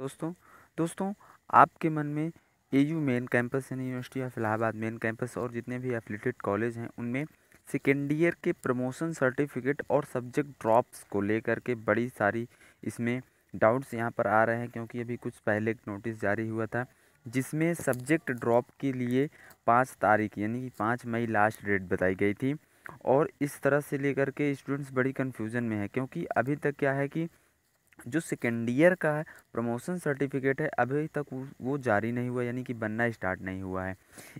दोस्तों दोस्तों आपके मन में ए यू मेन कैंपस यानी university of Allahabad main campus और जितने भी एफिलेटेड कॉलेज हैं उनमें सेकेंड ईयर के प्रमोशन सर्टिफिकेट और सब्जेक्ट ड्रॉप्स को लेकर के बड़ी सारी इसमें डाउट्स यहाँ पर आ रहे हैं क्योंकि अभी कुछ पहले एक नोटिस जारी हुआ था जिसमें सब्जेक्ट ड्रॉप के लिए पाँच तारीख यानी कि पाँच मई लास्ट डेट बताई गई थी और इस तरह से लेकर के स्टूडेंट्स बड़ी कन्फ्यूज़न में है क्योंकि अभी तक क्या है कि जो सेकेंड ईयर का है प्रमोशन सर्टिफिकेट है अभी तक वो जारी नहीं हुआ यानी कि बनना स्टार्ट नहीं हुआ है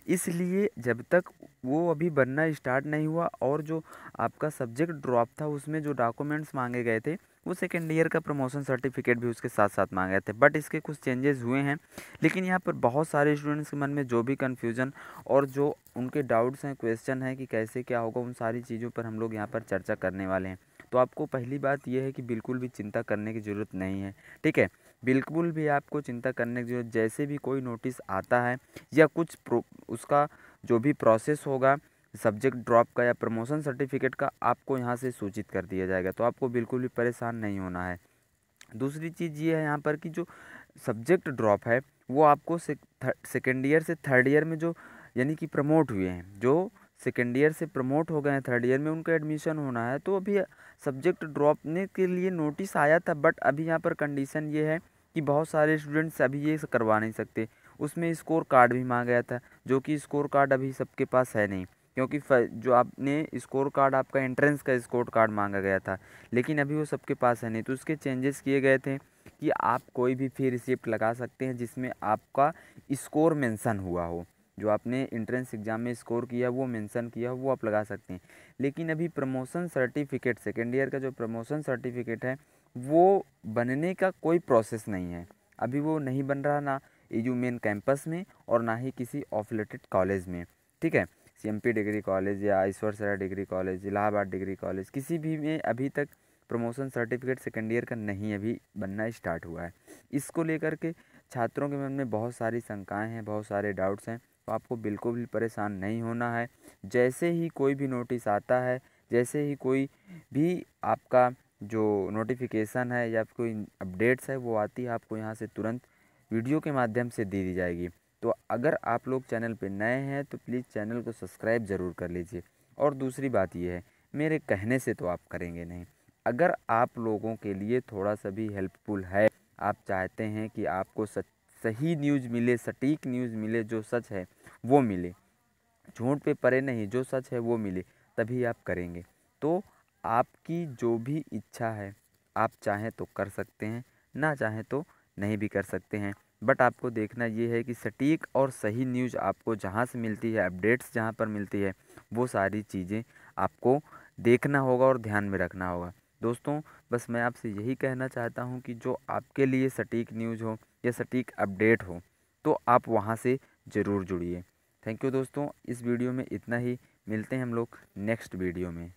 इसलिए जब तक वो अभी बनना स्टार्ट नहीं हुआ और जो आपका सब्जेक्ट ड्रॉप था उसमें जो डॉक्यूमेंट्स मांगे गए थे वो सेकेंड ईयर का प्रमोशन सर्टिफिकेट भी उसके साथ साथ मांगे थे बट इसके कुछ चेंजेस हुए हैं लेकिन यहाँ पर बहुत सारे स्टूडेंट्स के मन में जो भी कन्फ्यूजन और जो उनके डाउट्स हैं क्वेश्चन हैं कि कैसे क्या होगा उन सारी चीज़ों पर हम लोग यहाँ पर चर्चा करने वाले हैं तो आपको पहली बात यह है कि बिल्कुल भी चिंता करने की ज़रूरत नहीं है ठीक है बिल्कुल भी आपको चिंता करने की ज़रूरत जैसे भी कोई नोटिस आता है या कुछ उसका जो भी प्रोसेस होगा सब्जेक्ट ड्रॉप का या प्रमोशन सर्टिफिकेट का आपको यहाँ से सूचित कर दिया जाएगा तो आपको बिल्कुल भी परेशान नहीं होना है दूसरी चीज़ ये है यहाँ पर कि जो सब्जेक्ट ड्रॉप है वो आपको सेकेंड ईयर से थर्ड ईयर में जो यानी कि प्रमोट हुए हैं जो सेकेंड ईयर से प्रमोट हो गए हैं थर्ड ईयर में उनका एडमिशन होना है तो अभी सब्जेक्ट ड्रॉपने के लिए नोटिस आया था बट अभी यहाँ पर कंडीशन ये है कि बहुत सारे स्टूडेंट्स अभी ये करवा नहीं सकते उसमें स्कोर कार्ड भी मांगा गया था जो कि स्कोर कार्ड अभी सबके पास है नहीं क्योंकि जो आपने स्कोर कार्ड आपका एंट्रेंस का स्कोर कार्ड मांगा गया था लेकिन अभी वो सबके पास है नहीं तो उसके चेंजेस किए गए थे कि आप कोई भी फी रिसिप्ट लगा सकते हैं जिसमें आपका स्कोर मेंशन हुआ हो जो आपने इंट्रेंस एग्ज़ाम में स्कोर किया वो मेंशन किया वो आप लगा सकते हैं लेकिन अभी प्रमोशन सर्टिफिकेट सेकेंड ईयर का जो प्रमोशन सर्टिफिकेट है वो बनने का कोई प्रोसेस नहीं है अभी वो नहीं बन रहा ना यू मेन कैंपस में और ना ही किसी ऑफिलेटेड कॉलेज में ठीक है सी डिग्री कॉलेज या Ishwar degree college Allahabad degree college किसी भी में अभी तक प्रमोशन सर्टिफिकेट सेकेंड ईयर का नहीं अभी बनना स्टार्ट हुआ है इसको लेकर के छात्रों के मन में बहुत सारी शंकाएँ हैं बहुत सारे डाउट्स हैं तो आपको बिल्कुल भी परेशान नहीं होना है जैसे ही कोई भी नोटिस आता है जैसे ही कोई भी आपका जो नोटिफिकेशन है या कोई अपडेट्स है वो आती है आपको यहाँ से तुरंत वीडियो के माध्यम से दे दी जाएगी तो अगर आप लोग चैनल पर नए हैं तो प्लीज़ चैनल को सब्सक्राइब ज़रूर कर लीजिए और दूसरी बात यह है मेरे कहने से तो आप करेंगे नहीं अगर आप लोगों के लिए थोड़ा सा भी हेल्पफुल है आप चाहते हैं कि आपको सच सही न्यूज़ मिले सटीक न्यूज़ मिले जो सच है वो मिले झूठ पे परे नहीं जो सच है वो मिले तभी आप करेंगे तो आपकी जो भी इच्छा है आप चाहें तो कर सकते हैं ना चाहें तो नहीं भी कर सकते हैं बट आपको देखना ये है कि सटीक और सही न्यूज़ आपको जहाँ से मिलती है अपडेट्स जहाँ पर मिलती है वो सारी चीज़ें आपको देखना होगा और ध्यान में रखना होगा दोस्तों बस मैं आपसे यही कहना चाहता हूँ कि जो आपके लिए सटीक न्यूज़ हो या सटीक अपडेट हो तो आप वहाँ से ज़रूर जुड़िए थैंक यू दोस्तों इस वीडियो में इतना ही मिलते हैं हम लोग नेक्स्ट वीडियो में